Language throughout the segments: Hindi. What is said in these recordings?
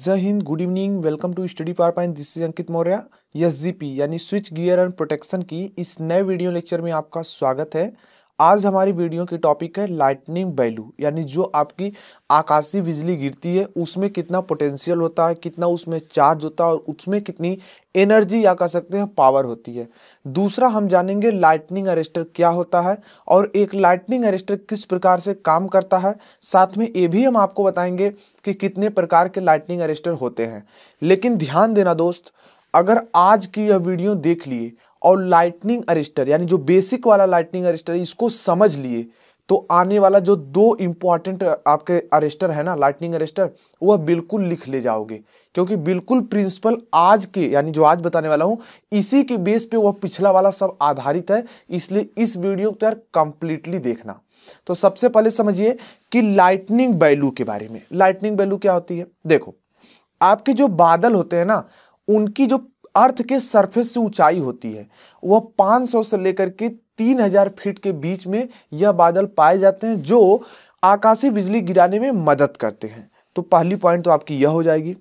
जय हिंद good evening welcome to study par point this is Ankit Maurya एस यानी स्विच गियर एंड प्रोटेक्शन की इस नए वीडियो लेक्चर में आपका स्वागत है आज हमारी वीडियो की टॉपिक है लाइटनिंग वैल्यू यानी जो आपकी आकाशीय बिजली गिरती है उसमें कितना पोटेंशियल होता है कितना उसमें चार्ज होता है और उसमें कितनी एनर्जी या कह सकते हैं पावर होती है दूसरा हम जानेंगे लाइटनिंग अरेस्टर क्या होता है और एक लाइटनिंग अरेस्टर किस प्रकार से काम करता है साथ में ये भी हम आपको बताएंगे कि कितने प्रकार के लाइटनिंग अरेस्टर होते हैं लेकिन ध्यान देना दोस्त अगर आज की यह वीडियो देख लिए और लाइटनिंग अरिस्टर यानी जो बेसिक वाला लाइटनिंग अरिस्टर है इसको समझ लिए तो आने वाला जो दो इंपॉर्टेंट आपके अरेस्टर है ना लाइटनिंग अरेस्टर वह बिल्कुल लिख ले जाओगे क्योंकि बिल्कुल प्रिंसिपल आज के यानी जो आज बताने वाला हूँ इसी के बेस पे वह पिछला वाला सब आधारित है इसलिए इस वीडियो को यार कंप्लीटली देखना तो सबसे पहले समझिए कि लाइटनिंग बैलू के बारे में लाइटनिंग बैलू क्या होती है देखो आपके जो बादल होते हैं ना उनकी जो अर्थ के सरफेस से ऊंचाई होती है वह 500 से लेकर के 3000 फीट के बीच में यह बादल पाए जाते हैं जो आकाशीय बिजली गिराने में मदद करते हैं तो पहली पॉइंट तो आपकी यह हो जाएगी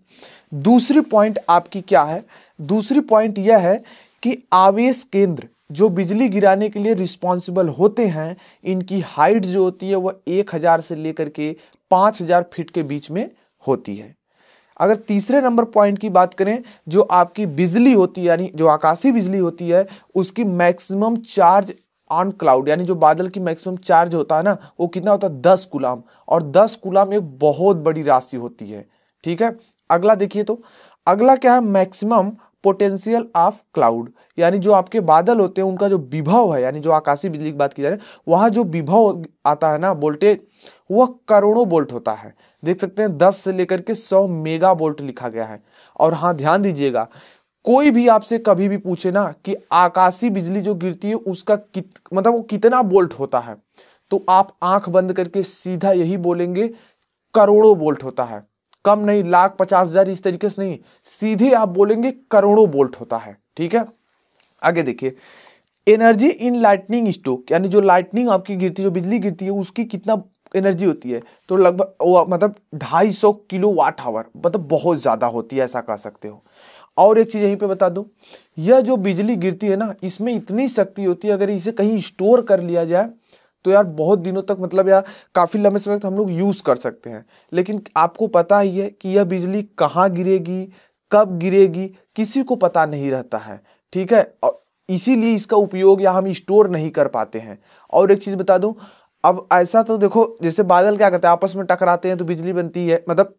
दूसरी पॉइंट आपकी क्या है दूसरी पॉइंट यह है कि आवेश केंद्र जो बिजली गिराने के लिए रिस्पॉन्सिबल होते हैं इनकी हाइट जो होती है वह एक हज़ार से लेकर के पाँच हज़ार फीट के बीच में होती है अगर तीसरे नंबर पॉइंट की बात करें जो आपकी बिजली होती है यानी जो आकाशीय बिजली होती है उसकी मैक्सिमम चार्ज ऑन क्लाउड यानी जो बादल की मैक्सिमम चार्ज होता है ना वो कितना होता है दस गुलाम और दस गुलाम एक बहुत बड़ी राशि होती है ठीक है अगला देखिए तो अगला क्या है मैक्सिमम पोटेंशियल ऑफ क्लाउड यानी जो आपके बादल होते हैं उनका जो विभव है यानी जो आकाशीय बिजली की बात की जा रही है वहाँ जो विभव आता है ना वोल्टेज वह करोड़ों बोल्ट होता है देख सकते हैं दस से लेकर के सौ मेगा बोल्ट लिखा गया है और हाँ ध्यान दीजिएगा कोई भी आपसे कभी भी पूछे ना कि आकाशीय बिजली जो गिरती है उसका कित मतलब वो कितना बोल्ट होता है तो आप आंख बंद करके सीधा यही बोलेंगे करोड़ों बोल्ट होता है कम नहीं लाख पचास हजार इस तरीके से नहीं सीधे आप बोलेंगे करोड़ों बोल्ट होता है ठीक है आगे देखिए एनर्जी इन लाइटनिंग स्टोक यानी जो लाइटनिंग आपकी गिरती है जो बिजली गिरती है उसकी कितना एनर्जी होती है तो लगभग मतलब ढाई सौ किलो वाट आवर मतलब बहुत ज़्यादा होती है ऐसा कह सकते हो और एक चीज़ यहीं पे बता दूं यह जो बिजली गिरती है ना इसमें इतनी शक्ति होती है अगर इसे कहीं स्टोर कर लिया जाए तो यार बहुत दिनों तक मतलब यार काफ़ी लंबे समय तक हम लोग यूज़ कर सकते हैं लेकिन आपको पता ही है कि यह बिजली कहाँ गिरेगी कब गिरेगी किसी को पता नहीं रहता है ठीक है और इसीलिए इसका उपयोग या हम स्टोर नहीं कर पाते हैं और एक चीज़ बता दूँ अब ऐसा तो देखो जैसे बादल क्या करते हैं आपस में टकराते हैं तो बिजली बनती है मतलब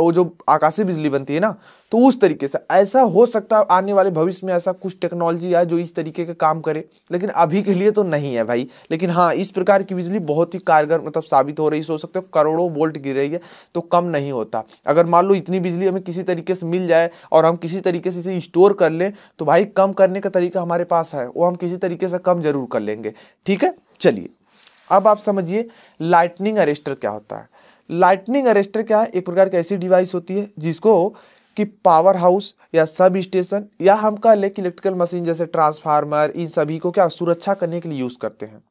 वो जो आकाशीय बिजली बनती है ना तो उस तरीके से ऐसा हो सकता है आने वाले भविष्य में ऐसा कुछ टेक्नोलॉजी आए जो इस तरीके का काम करे लेकिन अभी के लिए तो नहीं है भाई लेकिन हाँ इस प्रकार की बिजली बहुत ही कारगर मतलब साबित हो रही सोच सकते हो करोड़ों वोल्ट गिर रही है तो कम नहीं होता अगर मान लो इतनी बिजली हमें किसी तरीके से मिल जाए और हम किसी तरीके से इसे स्टोर कर लें तो भाई कम करने का तरीका हमारे पास है वो हम किसी तरीके से कम जरूर कर लेंगे ठीक है चलिए अब आप समझिए लाइटनिंग अरेस्टर क्या होता है लाइटनिंग अरेस्टर क्या है एक प्रकार की ऐसी डिवाइस होती है जिसको कि पावर हाउस या सब स्टेशन या हम कह लें कि इलेक्ट्रिकल मशीन जैसे ट्रांसफार्मर इन सभी को क्या सुरक्षा करने के लिए यूज़ करते हैं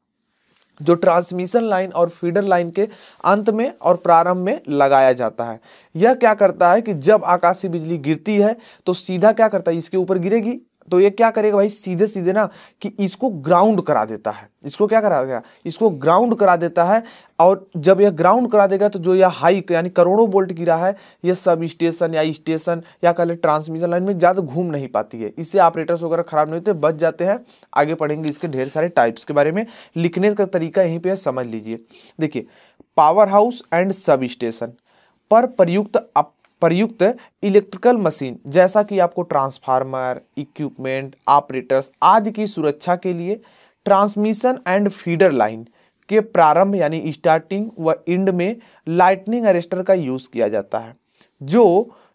जो ट्रांसमिशन लाइन और फीडर लाइन के अंत में और प्रारंभ में लगाया जाता है यह क्या करता है कि जब आकाशीय बिजली गिरती है तो सीधा क्या करता है इसके ऊपर गिरेगी तो ये क्या करेगा भाई सीधे सीधे ना कि इसको ग्राउंड करा देता है इसको क्या करा गया इसको ग्राउंड करा देता है और जब यह ग्राउंड करा देगा तो जो यह हाई यानी करोड़ों वोल्ट गिरा है यह सब स्टेशन या स्टेशन या कह ट्रांसमिशन लाइन में ज़्यादा घूम नहीं पाती है इससे ऑपरेटर्स वगैरह खराब नहीं होते बच जाते हैं आगे पढ़ेंगे इसके ढेर सारे टाइप्स के बारे में लिखने का तरीका यहीं पर समझ लीजिए देखिए power house and substation पर प्रयुक्त अप प्रयुक्त इलेक्ट्रिकल मशीन जैसा कि आपको ट्रांसफार्मर इक्विपमेंट ऑपरेटर्स आदि की सुरक्षा के लिए ट्रांसमिशन एंड फीडर लाइन के प्रारंभ यानी स्टार्टिंग व इंड में लाइटनिंग अरेस्टर का यूज़ किया जाता है जो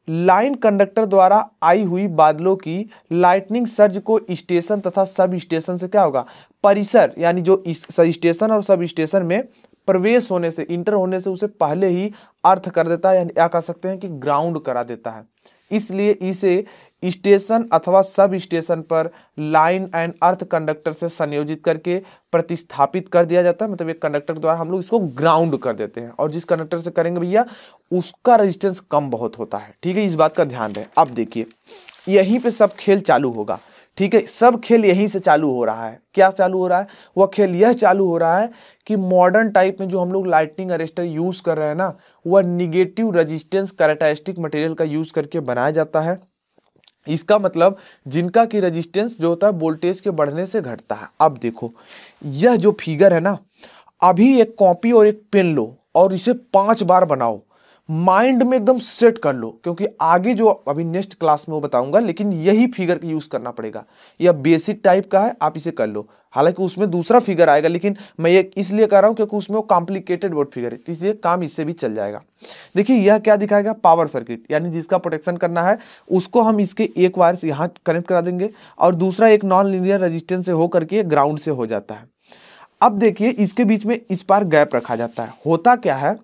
लाइन कंडक्टर द्वारा आई हुई बादलों की लाइटनिंग सर्ज को स्टेशन तथा सब स्टेशन से क्या होगा परिसर यानी जो स्टेशन और सब स्टेशन में प्रवेश होने से इंटर होने से उसे पहले ही अर्थ कर देता है या कह सकते हैं कि ग्राउंड करा देता है इसलिए इसे स्टेशन अथवा सब स्टेशन पर लाइन एंड अर्थ कंडक्टर से संयोजित करके प्रतिस्थापित कर दिया जाता है मतलब एक कंडक्टर द्वारा हम लोग इसको ग्राउंड कर देते हैं और जिस कंडक्टर से करेंगे भैया उसका रेजिस्टेंस कम बहुत होता है ठीक है इस बात का ध्यान रहे अब देखिए यहीं पे सब खेल चालू होगा ठीक है सब खेल यहीं से चालू हो रहा है क्या चालू हो रहा है वह खेल यह चालू हो रहा है कि मॉडर्न टाइप में जो हम लोग लाइटनिंग अरेस्टर यूज़ कर रहे हैं ना वह निगेटिव रजिस्टेंस कैरेक्टरिस्टिक मटेरियल का यूज़ करके बनाया जाता है इसका मतलब जिनका की रेजिस्टेंस जो होता है वोल्टेज के बढ़ने से घटता है अब देखो यह जो फिगर है ना अभी एक कॉपी और एक पेन लो और इसे पांच बार बनाओ माइंड में एकदम सेट कर लो क्योंकि आगे जो अभी नेक्स्ट क्लास में वो बताऊंगा लेकिन यही फिगर यूज़ करना पड़ेगा यह बेसिक टाइप का है आप इसे कर लो हालांकि उसमें दूसरा फिगर आएगा लेकिन मैं ये इसलिए कह रहा हूँ क्योंकि उसमें वो कॉम्प्लिकेटेड वर्ड फिगर है तो इसलिए काम इससे भी चल जाएगा देखिए यह क्या दिखाएगा पावर सर्किट यानी जिसका प्रोटेक्शन करना है उसको हम इसके एक वायर से यहाँ कनेक्ट करा देंगे और दूसरा एक नॉन लिनियर रजिस्टेंस से होकर के ग्राउंड से हो जाता है अब देखिए इसके बीच में इस पार गैप रखा जाता है होता क्या है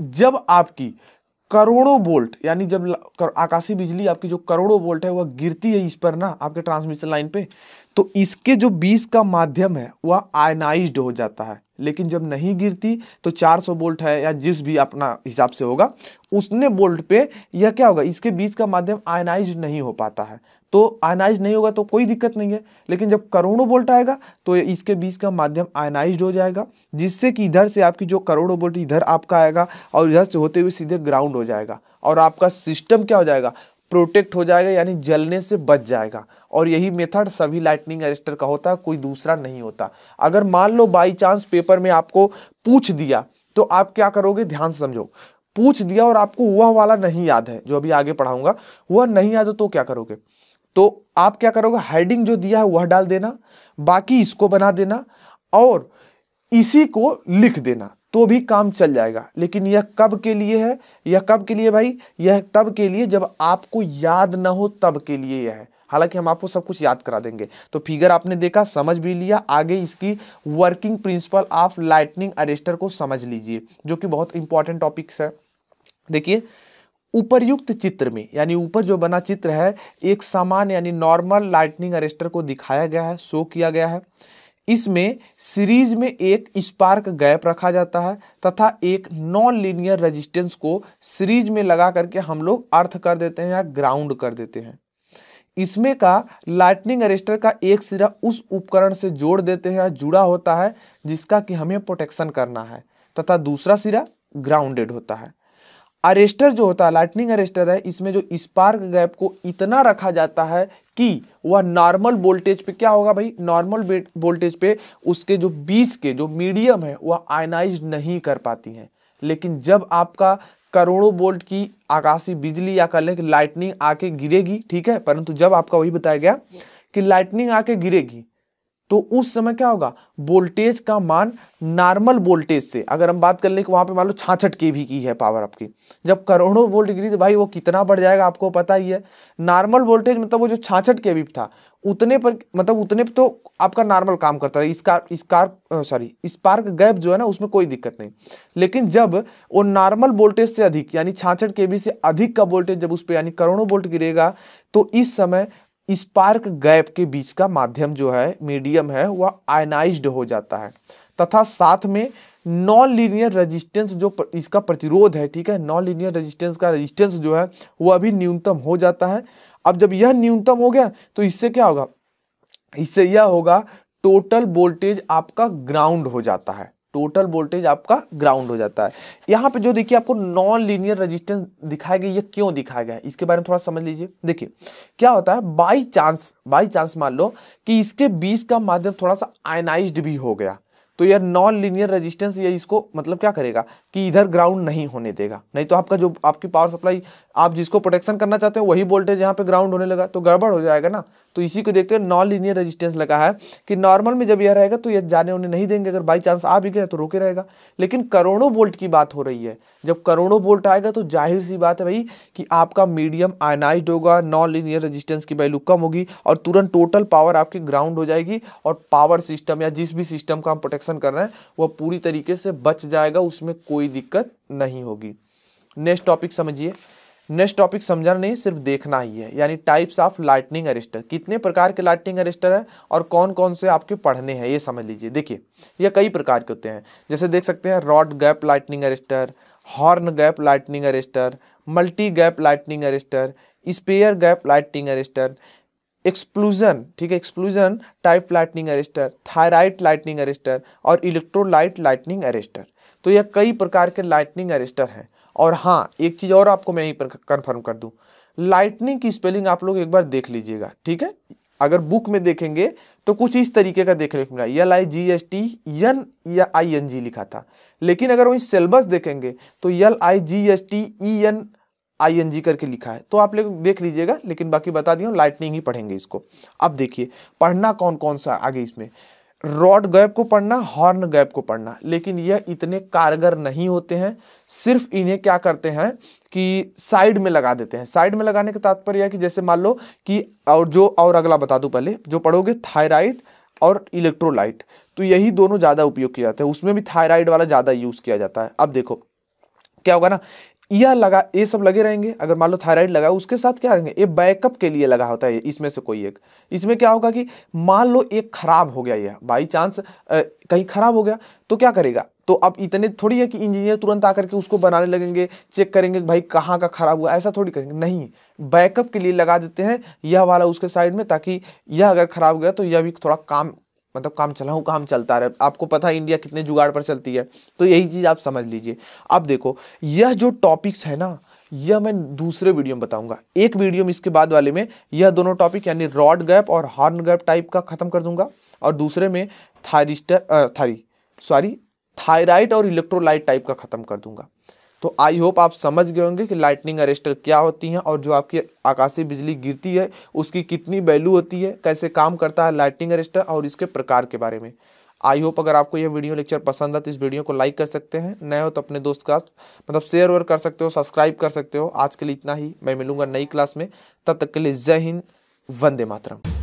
जब आपकी करोड़ों बोल्ट यानी जब कर, आकाशीय बिजली आपकी जो करोड़ों बोल्ट है वह गिरती है इस पर ना आपके ट्रांसमिशन लाइन पे तो इसके जो बीस का माध्यम है वह आयनाइज हो जाता है लेकिन जब नहीं गिरती तो 400 बोल्ट है या जिस भी अपना हिसाब से होगा उसने बोल्ट पे या क्या होगा इसके बीच का माध्यम आयनाइज नहीं हो पाता है तो आयनाइज नहीं होगा तो कोई दिक्कत नहीं है लेकिन जब करोड़ों बोल्ट आएगा तो इसके बीच का माध्यम आयनाइज हो जाएगा जिससे कि इधर से आपकी जो करोड़ों बोल्ट इधर आपका आएगा और इधर से होते हुए सीधे ग्राउंड हो जाएगा और आपका सिस्टम क्या हो जाएगा प्रोटेक्ट हो जाएगा यानी जलने से बच जाएगा और यही मेथड सभी लाइटनिंग अरेस्टर का होता है कोई दूसरा नहीं होता अगर मान लो बाई चांस पेपर में आपको पूछ दिया तो आप क्या करोगे ध्यान समझो पूछ दिया और आपको वह वाला नहीं याद है जो अभी आगे पढ़ाऊंगा वह नहीं याद हो तो क्या करोगे तो आप क्या करोगे हेडिंग जो दिया है वह डाल देना बाकी इसको बना देना और इसी को लिख देना तो भी काम चल जाएगा लेकिन यह कब के लिए है यह कब के लिए भाई यह तब के लिए जब आपको याद ना हो तब के लिए यह है हालांकि हम आपको सब कुछ याद करा देंगे तो फिगर आपने देखा समझ भी लिया आगे इसकी working principle of lightning arrester को समझ लीजिए जो कि बहुत इंपॉर्टेंट टॉपिक्स है देखिए उपरयुक्त चित्र में यानी ऊपर जो बना चित्र है एक सामान्य यानी नॉर्मल लाइटनिंग अरेस्टर को दिखाया गया है शो किया गया है इसमें सीरीज में एक स्पार्क गैप रखा जाता है तथा एक नॉन लीनियर रेजिस्टेंस को सीरीज में लगा करके हम लोग अर्थ कर देते हैं या ग्राउंड कर देते हैं इसमें का लाइटनिंग अरेस्टर का एक सिरा उस उपकरण से जोड़ देते हैं या जुड़ा होता है जिसका कि हमें प्रोटेक्शन करना है तथा दूसरा सिरा ग्राउंडेड होता है अरेस्टर जो होता है लाइटनिंग अरेस्टर है इसमें जो स्पार्क गैप को इतना रखा जाता है कि वह नॉर्मल वोल्टेज पे क्या होगा भाई नॉर्मल वोल्टेज पे उसके जो बीस के जो मीडियम है वह आयनाइज नहीं कर पाती हैं लेकिन जब आपका करोड़ों वोल्ट की आकाशीय बिजली या कह लें लाइटनिंग आके गिरेगी ठीक है परंतु जब आपका वही बताया गया कि लाइटनिंग आके गिरेगी तो उस समय क्या होगा वोल्टेज का मान नॉर्मल वोल्टेज से अगर हम बात कर लें कि वहां पे मान लो छाछठ के भी की है पावर आपकी जब करोड़ों वोल्ट गिरी तो भाई वो कितना बढ़ जाएगा आपको पता ही है नॉर्मल वोल्टेज मतलब वो जो छाछठ के भी था उतने पर मतलब उतने पर तो आपका नॉर्मल काम करता रहा इसका इसकार सॉरी स्पार्क गैप जो है ना उसमें कोई दिक्कत नहीं लेकिन जब वो नॉर्मल वोल्टेज से अधिक यानी छाछठ के से अधिक का वोल्टेज जब उस पर यानी करोड़ों वोल्ट गिरेगा तो इस समय स्पार्क गैप के बीच का माध्यम जो है मीडियम है वह आयनाइज्ड हो जाता है तथा साथ में नॉन लीनियर रेजिस्टेंस जो इसका प्रतिरोध है ठीक है नॉन लीनियर रेजिस्टेंस का रेजिस्टेंस जो है वह अभी न्यूनतम हो जाता है अब जब यह न्यूनतम हो गया तो इससे क्या होगा इससे यह होगा टोटल वोल्टेज आपका ग्राउंड हो जाता है टोटल वोल्टेज आपका ग्राउंड हो जाता है यहाँ पे जो देखिए आपको नॉन लीनियर रेजिस्टेंस दिखाया गया ये क्यों दिखाया गया इसके बारे में थोड़ा समझ लीजिए देखिए क्या होता है बाई चांस बाई चांस मान लो कि इसके बीच का माध्यम थोड़ा सा आयनाइज्ड भी हो गया तो यह नॉन लीनियर रेजिस्टेंस ये इसको मतलब क्या करेगा कि इधर ग्राउंड नहीं होने देगा नहीं तो आपका जो आपकी पावर सप्लाई आप जिसको प्रोटेक्शन करना चाहते हो वही वोल्टेज यहाँ पे ग्राउंड होने लगा तो गड़बड़ हो जाएगा ना तो इसी को देखते हैं नॉन लीनियर रेजिस्टेंस लगा है कि नॉर्मल में जब यह रहेगा तो यह जाने उन्हें नहीं देंगे अगर बाई चांस आ भी गया तो रोके रहेगा लेकिन करोड़ों वोल्ट की बात हो रही है जब करोड़ों वोल्ट आएगा तो जाहिर सी बात है भाई कि आपका मीडियम आयनाइज होगा नॉन लीनियर रजिस्टेंस की वैल्यू कम होगी और तुरंत टोटल पावर आपकी ग्राउंड हो जाएगी और पावर सिस्टम या जिस भी सिस्टम का हम प्रोटेक्शन ट्रांजेक्शन कर रहे हैं वह पूरी तरीके से बच जाएगा उसमें कोई दिक्कत नहीं होगी नेक्स्ट टॉपिक समझिए नेक्स्ट टॉपिक समझना नहीं सिर्फ देखना ही है यानी टाइप्स ऑफ लाइटनिंग अरेस्टर कितने प्रकार के लाइटनिंग अरेस्टर है और कौन कौन से आपके पढ़ने हैं ये समझ लीजिए देखिए ये कई प्रकार के होते हैं जैसे देख सकते हैं rod gap lightning arrester horn gap lightning arrester multi gap lightning arrester spare gap lightning arrester expulsion ठीक है expulsion type lightning arrester thyrite lightning arrester और इलेक्ट्रोलाइट लाइटनिंग अरेस्टर तो यह कई प्रकार के लाइटनिंग अरेस्टर हैं और हाँ एक चीज़ और आपको मैं यहीं पर कन्फर्म कर दूँ लाइटनिंग की स्पेलिंग आप लोग एक बार देख लीजिएगा ठीक है अगर बुक में देखेंगे तो कुछ इस तरीके का देखने को मिला L I G S T N या आई एन जी लिखा था लेकिन अगर वही सिलेबस देखेंगे तो L I G S T E N I करके लिखा है तो आप लोग देख लीजिएगा लेकिन बाकी बता दिया लाइटनिंग ही पढ़ेंगे इसको अब देखिए पढ़ना कौन कौन सा आगे इसमें रॉड गैप को पढ़ना हॉर्न गैप को पढ़ना लेकिन यह इतने कारगर नहीं होते हैं सिर्फ इन्हें क्या करते हैं कि साइड में लगा देते हैं साइड में लगाने का तात्पर्य है कि जैसे मान लो कि और जो और अगला बता दूं पहले जो पढ़ोगे थायराइड और इलेक्ट्रोलाइट तो यही दोनों ज़्यादा उपयोग किया जाते हैं उसमें भी थायराइड वाला ज़्यादा यूज़ किया जाता है अब देखो क्या होगा ना यह लगा ये सब लगे रहेंगे अगर मान लो थायराइड लगा उसके साथ क्या रहेंगे ये बैकअप के लिए लगा होता है इसमें से कोई एक इसमें क्या होगा कि मान लो एक खराब हो गया यह बाई चांस कहीं खराब हो गया तो क्या करेगा तो अब इतने थोड़ी है कि इंजीनियर तुरंत आकर के उसको बनाने लगेंगे चेक करेंगे भाई कहाँ का खराब हुआ ऐसा थोड़ी करेंगे नहीं बैकअप के लिए लगा देते हैं यह वाला उसके साइड में ताकि यह अगर खराब हो गया तो यह भी थोड़ा काम मतलब काम चलाऊँ काम चलता रहे आपको पता है इंडिया कितने जुगाड़ पर चलती है तो यही चीज़ आप समझ लीजिए अब देखो यह जो टॉपिक्स है ना यह मैं दूसरे वीडियो में बताऊंगा एक वीडियो में इसके बाद वाले में यह दोनों टॉपिक यानी रॉड गैप और हॉर्न गैप टाइप का खत्म कर दूंगा और दूसरे में थायरिस्टर थारी सॉरी थायराइड और इलेक्ट्रोलाइट टाइप का खत्म कर दूंगा तो आई होप आप समझ गए होंगे कि लाइटनिंग अरेस्टर क्या होती हैं और जो आपकी आकाशीय बिजली गिरती है उसकी कितनी वैल्यू होती है कैसे काम करता है लाइटनिंग अरेस्टर और इसके प्रकार के बारे में आई होप अगर आपको यह वीडियो लेक्चर पसंद है तो इस वीडियो को लाइक कर सकते हैं नए हो तो अपने दोस्त का मतलब शेयर और कर सकते हो सब्सक्राइब कर सकते हो आज के लिए इतना ही मैं मिलूंगा नई क्लास में तब तक के लिए जय हिंद वंदे मातरम